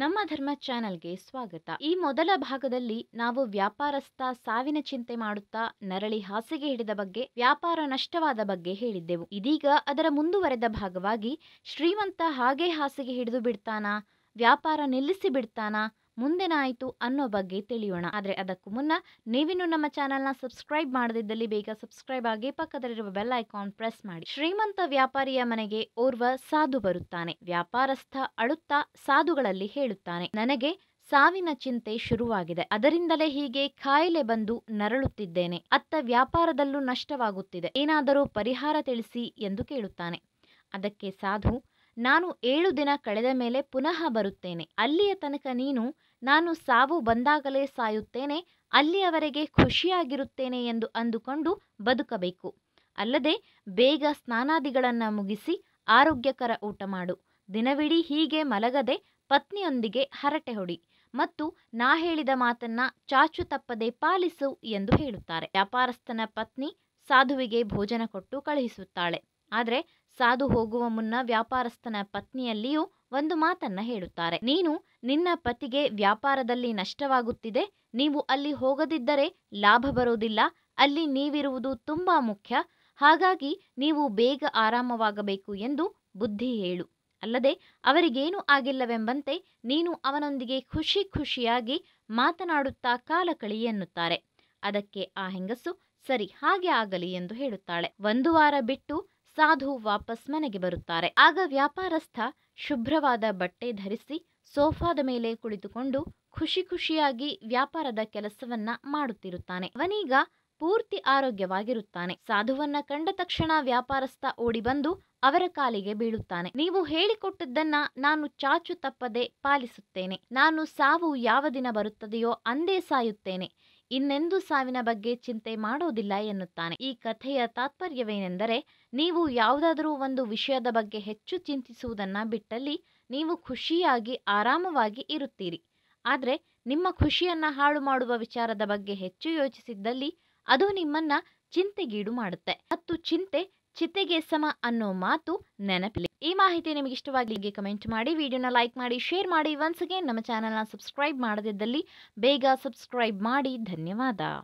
ನಮ್ಮ ಧರ್ಮ ಚಾನೆಲ್ಗೆ ಸ್ವಾಗತ ಈ ಮೊದಲ ಭಾಗದಲ್ಲಿ ನಾವು ವ್ಯಾಪಾರಸ್ಥ ಸಾವಿನ ಚಿಂತೆ ಮಾಡುತ್ತಾ ನರಳಿ ಹಾಸಿಗೆ ಹಿಡಿದ ಬಗ್ಗೆ ವ್ಯಾಪಾರ ನಷ್ಟವಾದ ಬಗ್ಗೆ ಹೇಳಿದ್ದೆವು ಇದೀಗ ಅದರ ಮುಂದುವರೆದ ಭಾಗವಾಗಿ ಶ್ರೀಮಂತ ಹಾಗೆ ಹಾಸಿಗೆ ಹಿಡಿದು ಬಿಡ್ತಾನಾ ವ್ಯಾಪಾರ ನಿಲ್ಲಿಸಿ ಬಿಡ್ತಾನಾ ಮುಂದೇನಾಯಿತು ಅನ್ನೋ ಬಗ್ಗೆ ತಿಳಿಯೋಣ ಆದರೆ ಅದಕ್ಕೂ ಮುನ್ನ ನೀವಿನ್ನು ನಮ್ಮ ಚಾನಲ್ನ ಸಬ್ಸ್ಕ್ರೈಬ್ ಮಾಡದಿದ್ದಲ್ಲಿ ಬೇಗ ಸಬ್ಸ್ಕ್ರೈಬ್ ಆಗಿ ಪಕ್ಕದಲ್ಲಿರುವ ಬೆಲ್ ಐಕಾನ್ ಪ್ರೆಸ್ ಮಾಡಿ ಶ್ರೀಮಂತ ವ್ಯಾಪಾರಿಯ ಮನೆಗೆ ಓರ್ವ ಸಾಧು ಬರುತ್ತಾನೆ ವ್ಯಾಪಾರಸ್ಥ ಅಳುತ್ತಾ ಸಾಧುಗಳಲ್ಲಿ ಹೇಳುತ್ತಾನೆ ನನಗೆ ಸಾವಿನ ಚಿಂತೆ ಶುರುವಾಗಿದೆ ಅದರಿಂದಲೇ ಹೀಗೆ ಕಾಯಿಲೆ ಬಂದು ನರಳುತ್ತಿದ್ದೇನೆ ಅತ್ತ ವ್ಯಾಪಾರದಲ್ಲೂ ನಷ್ಟವಾಗುತ್ತಿದೆ ಏನಾದರೂ ಪರಿಹಾರ ತಿಳಿಸಿ ಎಂದು ಕೇಳುತ್ತಾನೆ ಅದಕ್ಕೆ ಸಾಧು ನಾನು ಏಳು ದಿನ ಕಳೆದ ಮೇಲೆ ಪುನಃ ಬರುತ್ತೇನೆ ಅಲ್ಲಿಯ ತನಕ ನೀನು ನಾನು ಸಾವು ಬಂದಾಗಲೇ ಸಾಯುತ್ತೇನೆ ಅಲ್ಲಿಯವರೆಗೆ ಖುಷಿಯಾಗಿರುತ್ತೇನೆ ಎಂದು ಅಂದುಕೊಂಡು ಬದುಕಬೇಕು ಅಲ್ಲದೆ ಬೇಗ ಸ್ನಾನಾದಿಗಳನ್ನು ಮುಗಿಸಿ ಆರೋಗ್ಯಕರ ಊಟ ಮಾಡು ದಿನವಿಡೀ ಹೀಗೆ ಮಲಗದೆ ಪತ್ನಿಯೊಂದಿಗೆ ಹರಟೆ ಹೊಡಿ ಮತ್ತು ನಾ ಹೇಳಿದ ಮಾತನ್ನ ಚಾಚು ತಪ್ಪದೆ ಪಾಲಿಸು ಎಂದು ಹೇಳುತ್ತಾರೆ ವ್ಯಾಪಾರಸ್ಥನ ಪತ್ನಿ ಸಾಧುವಿಗೆ ಭೋಜನ ಕೊಟ್ಟು ಕಳುಹಿಸುತ್ತಾಳೆ ಆದರೆ ಸಾದು ಹೋಗುವ ಮುನ್ನ ವ್ಯಾಪಾರಸ್ಥನ ಪತ್ನಿಯಲ್ಲಿಯೂ ಒಂದು ಮಾತನ್ನ ಹೇಳುತ್ತಾರೆ ನೀನು ನಿನ್ನ ಪತಿಗೆ ವ್ಯಾಪಾರದಲ್ಲಿ ನಷ್ಟವಾಗುತ್ತಿದೆ ನೀವು ಅಲ್ಲಿ ಹೋಗದಿದ್ದರೆ ಲಾಭ ಬರೋದಿಲ್ಲ ಅಲ್ಲಿ ನೀವಿರುವುದು ತುಂಬಾ ಮುಖ್ಯ ಹಾಗಾಗಿ ನೀವು ಬೇಗ ಆರಾಮವಾಗಬೇಕು ಎಂದು ಬುದ್ಧಿ ಹೇಳು ಅಲ್ಲದೆ ಅವರಿಗೇನು ಆಗಿಲ್ಲವೆಂಬಂತೆ ನೀನು ಅವನೊಂದಿಗೆ ಖುಷಿ ಖುಷಿಯಾಗಿ ಮಾತನಾಡುತ್ತಾ ಕಾಲ ಕಳಿ ಎನ್ನುತ್ತಾರೆ ಅದಕ್ಕೆ ಆ ಹೆಂಗಸು ಸರಿ ಹಾಗೆ ಆಗಲಿ ಎಂದು ಹೇಳುತ್ತಾಳೆ ಒಂದು ವಾರ ಬಿಟ್ಟು ಸಾಧು ವಾಪಸ್ ಮನೆಗೆ ಬರುತ್ತಾರೆ ಆಗ ವ್ಯಾಪಾರಸ್ಥ ಶುಭ್ರವಾದ ಬಟ್ಟೆ ಧರಿಸಿ ಸೋಫಾದ ಮೇಲೆ ಕುಳಿತುಕೊಂಡು ಖುಷಿ ಖುಷಿಯಾಗಿ ವ್ಯಾಪಾರದ ಕೆಲಸವನ್ನ ಮಾಡುತ್ತಿರುತ್ತಾನೆ ಅವನೀಗ ಪೂರ್ತಿ ಆರೋಗ್ಯವಾಗಿರುತ್ತಾನೆ ಸಾಧುವನ್ನ ಕಂಡ ತಕ್ಷಣ ವ್ಯಾಪಾರಸ್ಥ ಬಂದು ಅವರ ಕಾಲಿಗೆ ಬೀಳುತ್ತಾನೆ ನೀವು ಹೇಳಿಕೊಟ್ಟದ್ದನ್ನ ನಾನು ಚಾಚು ತಪ್ಪದೆ ಪಾಲಿಸುತ್ತೇನೆ ನಾನು ಸಾವು ಯಾವ ದಿನ ಬರುತ್ತದೆಯೋ ಅಂದೇ ಸಾಯುತ್ತೇನೆ ಇನ್ನೆಂದು ಸಾವಿನ ಬಗ್ಗೆ ಚಿಂತೆ ಮಾಡೋದಿಲ್ಲ ಎನ್ನುತ್ತಾನೆ ಈ ಕಥೆಯ ತಾತ್ಪರ್ಯವೇನೆಂದರೆ ನೀವು ಯಾವುದಾದರೂ ಒಂದು ವಿಷಯದ ಬಗ್ಗೆ ಹೆಚ್ಚು ಚಿಂತಿಸುವುದನ್ನ ಬಿಟ್ಟಲ್ಲಿ ನೀವು ಖುಷಿಯಾಗಿ ಆರಾಮವಾಗಿ ಇರುತ್ತೀರಿ ಆದರೆ ನಿಮ್ಮ ಖುಷಿಯನ್ನ ಹಾಳು ಮಾಡುವ ವಿಚಾರದ ಬಗ್ಗೆ ಹೆಚ್ಚು ಯೋಚಿಸಿದ್ದಲ್ಲಿ ಅದು ನಿಮ್ಮನ್ನ ಚಿಂತೆಗೀಡು ಮಾಡುತ್ತೆ ಮತ್ತು ಚಿಂತೆ ಚಿತ್ತೆಗೆ ಸಮ ಅನ್ನೋ ಮಾತು ನೆನಪಿಲ್ಲ ಈ ಮಾಹಿತಿ ನಿಮಗೆ ಹೀಗೆ ಕಮೆಂಟ್ ಮಾಡಿ ವಿಡಿಯೋನ ಲೈಕ್ ಮಾಡಿ ಶೇರ್ ಮಾಡಿ ಒನ್ಸ್ ಅಗೇನ್ ನಮ್ಮ ಚಾನಲ್ನ ಸಬ್ಸ್ಕ್ರೈಬ್ ಮಾಡದಿದ್ದಲ್ಲಿ ಬೇಗ ಸಬ್ಸ್ಕ್ರೈಬ್ ಮಾಡಿ ಧನ್ಯವಾದ